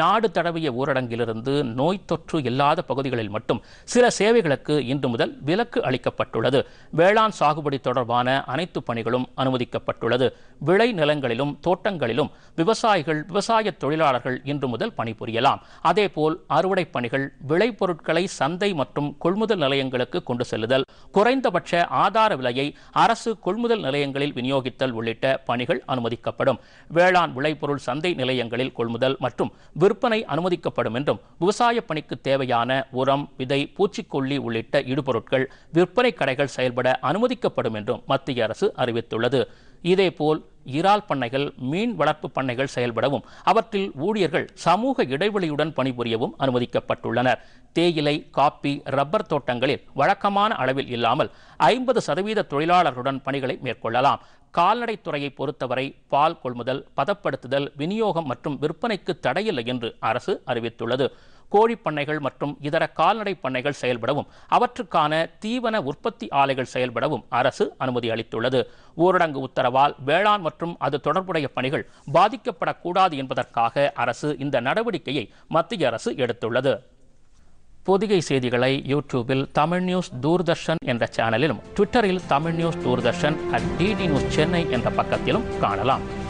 நாடு தடவிய ஊரடங்கிலிருந்து நோய் தொற்று இல்லாத பகுதிகளில் மட்டும் சில சேவைகளுக்கு இன்று முதல் விலக்கு அளிக்கப்பட்டுள்ளது வேளாண் சாகுபடி தொடர்பான அனைத்து பணிகளும் அனுமதிக்கப்பட்டுள்ளது விளை நிலங்களிலும் தோட்டங்களிலும் விவசாயிகள் விவசாய தொழிலாளர்கள் இன்று முதல் பணிபுரியலாம் அதேபோல் அறுவடை பணிகள் விளைபொருட்களை சந்தை மற்றும் கொள்முதல் நிலையங்களுக்கு கொண்டு செல்லுதல் குறைந்தபட்ச ஆதார விலையை அரசு கொள்முதல் நிலையங்களில் விநியோகித்தல் உள்ளிட்ட பணிகள் அனுமதிக்கப்படும் வேளாண் விளைபொருள் சந்தை நிலையங்களில் கொள்முதல் மற்றும் விற்பனை அனுமதிக்கப்படும் என்றும் விவசாய பணிக்கு தேவையான உரம் விதை பூச்சிக்கொல்லி உள்ளிட்ட இடுபொருட்கள் விற்பனை கடைகள் செயல்பட அனுமதிக்கப்படும் என்றும் மத்திய அரசு அறிவித்துள்ளது இதேபோல் இறால் பண்ணைகள் மீன் வளர்ப்பு பண்ணைகள் செயல்படவும் அவற்றில் ஊழியர்கள் சமூக இடைவெளியுடன் பணிபுரியவும் அனுமதிக்கப்பட்டுள்ளனர் தேயிலை காப்பி ரப்பர் தோட்டங்களில் வழக்கமான அளவில் இல்லாமல் ஐம்பது சதவீத தொழிலாளர்களுடன் பணிகளை மேற்கொள்ளலாம் கால்நடைத்துறையை பொறுத்தவரை பால் கொள்முதல் பதப்படுத்துதல் விநியோகம் மற்றும் விற்பனைக்கு தடையில்லை என்று அரசு அறிவித்துள்ளது கோழி பண்ணைகள் மற்றும் இதர கால்நடை பண்ணைகள் செயல்படவும் அவற்றுக்கான தீவன உற்பத்தி ஆலைகள் செயல்படவும் அரசு அனுமதி அளித்துள்ளது ஊரடங்கு உத்தரவால் வேளாண் மற்றும் அது தொடர்புடைய பணிகள் பாதிக்கப்படக்கூடாது என்பதற்காக அரசு இந்த நடவடிக்கையை மத்திய அரசு எடுத்துள்ளது பொதிகை செய்திகளை யூடியூபில் தமிழ் நியூஸ் தூர்தர்ஷன் என்ற சேனலிலும் ட்விட்டரில் Tamil news Doordarshan at DD news Chennai என்ற பக்கத்திலும் காணலாம்